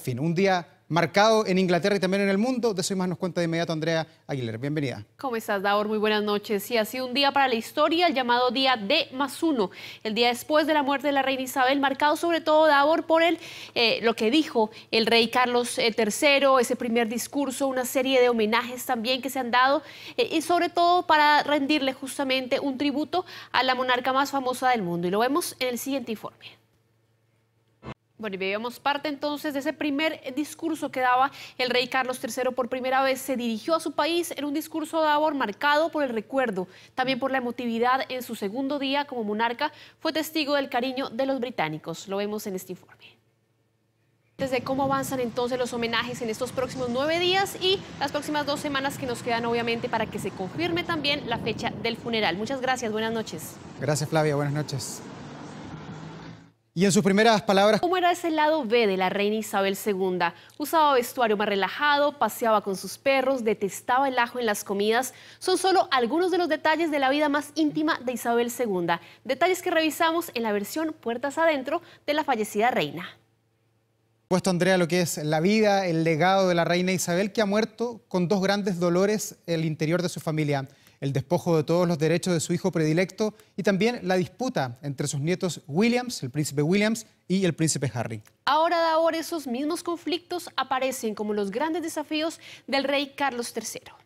fin, un día marcado en Inglaterra y también en el mundo. De eso más nos cuenta de inmediato Andrea Aguilera. Bienvenida. ¿Cómo estás, Davor? Muy buenas noches. Sí, ha sido un día para la historia, el llamado Día de más uno, el día después de la muerte de la reina Isabel, marcado sobre todo, Davor, por el, eh, lo que dijo el rey Carlos III, eh, ese primer discurso, una serie de homenajes también que se han dado, eh, y sobre todo para rendirle justamente un tributo a la monarca más famosa del mundo. Y lo vemos en el siguiente informe. Bueno, y veíamos parte entonces de ese primer eh, discurso que daba el rey Carlos III por primera vez. Se dirigió a su país en un discurso de amor marcado por el recuerdo, también por la emotividad en su segundo día como monarca. Fue testigo del cariño de los británicos. Lo vemos en este informe. Desde cómo avanzan entonces los homenajes en estos próximos nueve días y las próximas dos semanas que nos quedan, obviamente, para que se confirme también la fecha del funeral. Muchas gracias, buenas noches. Gracias, Flavia, buenas noches. Y en sus primeras palabras... ¿Cómo era ese lado B de la reina Isabel II? Usaba vestuario más relajado, paseaba con sus perros, detestaba el ajo en las comidas. Son solo algunos de los detalles de la vida más íntima de Isabel II. Detalles que revisamos en la versión Puertas Adentro de la fallecida reina. Puesto, Andrea, lo que es la vida, el legado de la reina Isabel, que ha muerto con dos grandes dolores el interior de su familia el despojo de todos los derechos de su hijo predilecto y también la disputa entre sus nietos Williams, el príncipe Williams, y el príncipe Harry. Ahora, de ahora, esos mismos conflictos aparecen como los grandes desafíos del rey Carlos III.